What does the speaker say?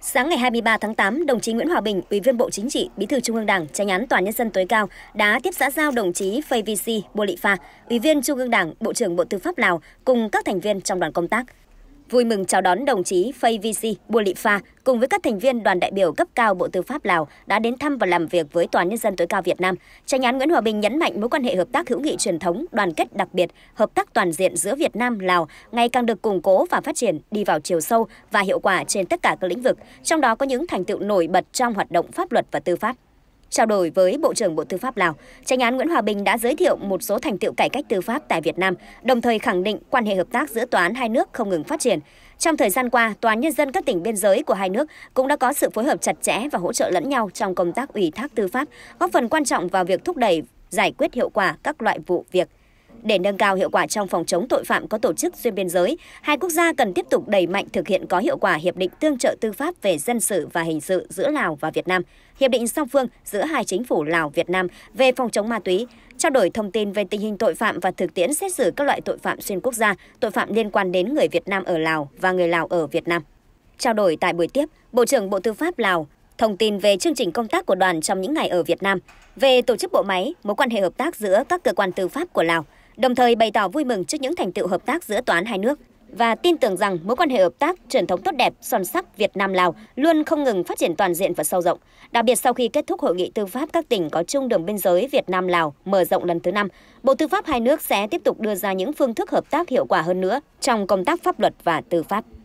Sáng ngày 23 tháng 8, đồng chí Nguyễn Hòa Bình, Ủy viên Bộ Chính trị, Bí thư Trung ương Đảng, Tranh án Tòa nhân dân tối cao đã tiếp xã giao đồng chí Phai Visi Bolifa, Ủy viên Trung ương Đảng, Bộ trưởng Bộ Tư pháp Lào cùng các thành viên trong đoàn công tác vui mừng chào đón đồng chí Phay Lị Pha cùng với các thành viên đoàn đại biểu cấp cao Bộ Tư pháp Lào đã đến thăm và làm việc với Tòa Nhân dân tối cao Việt Nam. Tranh án Nguyễn Hòa Bình nhấn mạnh mối quan hệ hợp tác hữu nghị truyền thống, đoàn kết đặc biệt, hợp tác toàn diện giữa Việt Nam, Lào ngày càng được củng cố và phát triển đi vào chiều sâu và hiệu quả trên tất cả các lĩnh vực, trong đó có những thành tựu nổi bật trong hoạt động pháp luật và tư pháp. Trao đổi với Bộ trưởng Bộ Tư pháp Lào, tranh án Nguyễn Hòa Bình đã giới thiệu một số thành tựu cải cách tư pháp tại Việt Nam, đồng thời khẳng định quan hệ hợp tác giữa tòa án hai nước không ngừng phát triển. Trong thời gian qua, Tòa án Nhân dân các tỉnh biên giới của hai nước cũng đã có sự phối hợp chặt chẽ và hỗ trợ lẫn nhau trong công tác ủy thác tư pháp, góp phần quan trọng vào việc thúc đẩy giải quyết hiệu quả các loại vụ việc. Để nâng cao hiệu quả trong phòng chống tội phạm có tổ chức xuyên biên giới, hai quốc gia cần tiếp tục đẩy mạnh thực hiện có hiệu quả hiệp định tương trợ tư pháp về dân sự và hình sự giữa Lào và Việt Nam, hiệp định song phương giữa hai chính phủ Lào Việt Nam về phòng chống ma túy, trao đổi thông tin về tình hình tội phạm và thực tiễn xét xử các loại tội phạm xuyên quốc gia, tội phạm liên quan đến người Việt Nam ở Lào và người Lào ở Việt Nam. Trao đổi tại buổi tiếp, Bộ trưởng Bộ Tư pháp Lào thông tin về chương trình công tác của đoàn trong những ngày ở Việt Nam, về tổ chức bộ máy, mối quan hệ hợp tác giữa các cơ quan tư pháp của Lào – đồng thời bày tỏ vui mừng trước những thành tựu hợp tác giữa tòa án hai nước và tin tưởng rằng mối quan hệ hợp tác truyền thống tốt đẹp son sắc Việt Nam Lào luôn không ngừng phát triển toàn diện và sâu rộng. Đặc biệt sau khi kết thúc hội nghị tư pháp các tỉnh có chung đường biên giới Việt Nam Lào mở rộng lần thứ năm, Bộ Tư pháp hai nước sẽ tiếp tục đưa ra những phương thức hợp tác hiệu quả hơn nữa trong công tác pháp luật và tư pháp.